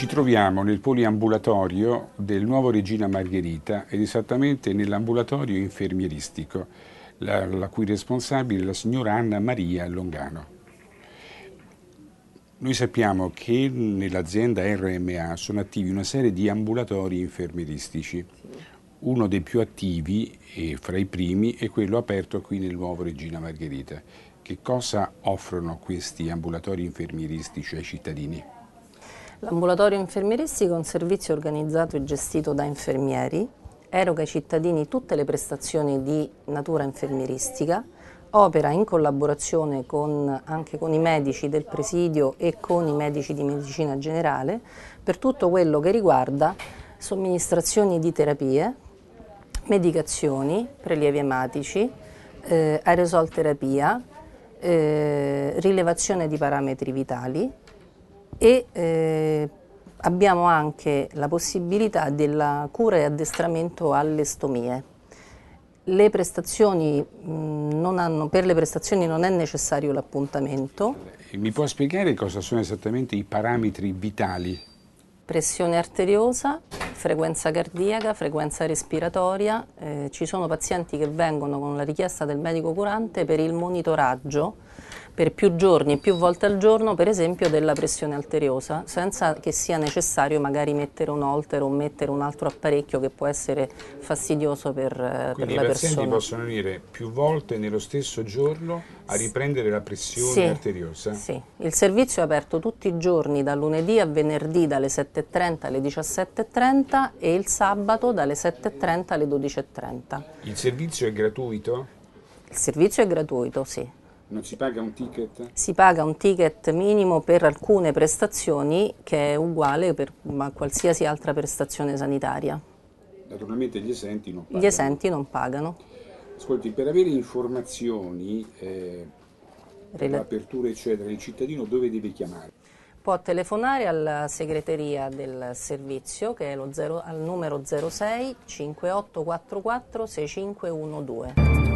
Ci troviamo nel poliambulatorio del nuovo Regina Margherita ed esattamente nell'ambulatorio infermieristico, la, la cui responsabile è la signora Anna Maria Longano. Noi sappiamo che nell'azienda RMA sono attivi una serie di ambulatori infermieristici. Uno dei più attivi e fra i primi è quello aperto qui nel nuovo Regina Margherita. Che cosa offrono questi ambulatori infermieristici ai cittadini? L'ambulatorio infermieristico è un servizio organizzato e gestito da infermieri, eroga ai cittadini tutte le prestazioni di natura infermieristica, opera in collaborazione con, anche con i medici del presidio e con i medici di medicina generale per tutto quello che riguarda somministrazioni di terapie, medicazioni, prelievi ematici, eh, terapia, eh, rilevazione di parametri vitali, e eh, abbiamo anche la possibilità della cura e addestramento alle stomie. Le prestazioni, mh, mm, hanno, per le prestazioni non è necessario l'appuntamento. Mi può spiegare cosa sono esattamente i parametri vitali? Pressione arteriosa, frequenza cardiaca, frequenza respiratoria. Eh, ci sono pazienti che vengono con la richiesta del medico curante per il monitoraggio per più giorni, più volte al giorno, per esempio della pressione arteriosa, senza che sia necessario magari mettere un holter o mettere un altro apparecchio che può essere fastidioso per, eh, per la persona. i pazienti possono venire più volte nello stesso giorno a riprendere la pressione sì, arteriosa? Sì, il servizio è aperto tutti i giorni, da lunedì a venerdì dalle 7.30 alle 17.30 e il sabato dalle 7.30 alle 12.30. Il servizio è gratuito? Il servizio è gratuito, sì. Non si paga un ticket? Si paga un ticket minimo per alcune prestazioni che è uguale per, a qualsiasi altra prestazione sanitaria. Naturalmente gli esenti non pagano. Gli esenti non pagano. Ascolti, per avere informazioni, eh, Rel- eccetera, il cittadino dove deve chiamare? Può telefonare alla segreteria del servizio che è zero, al numero 06 5844 6512.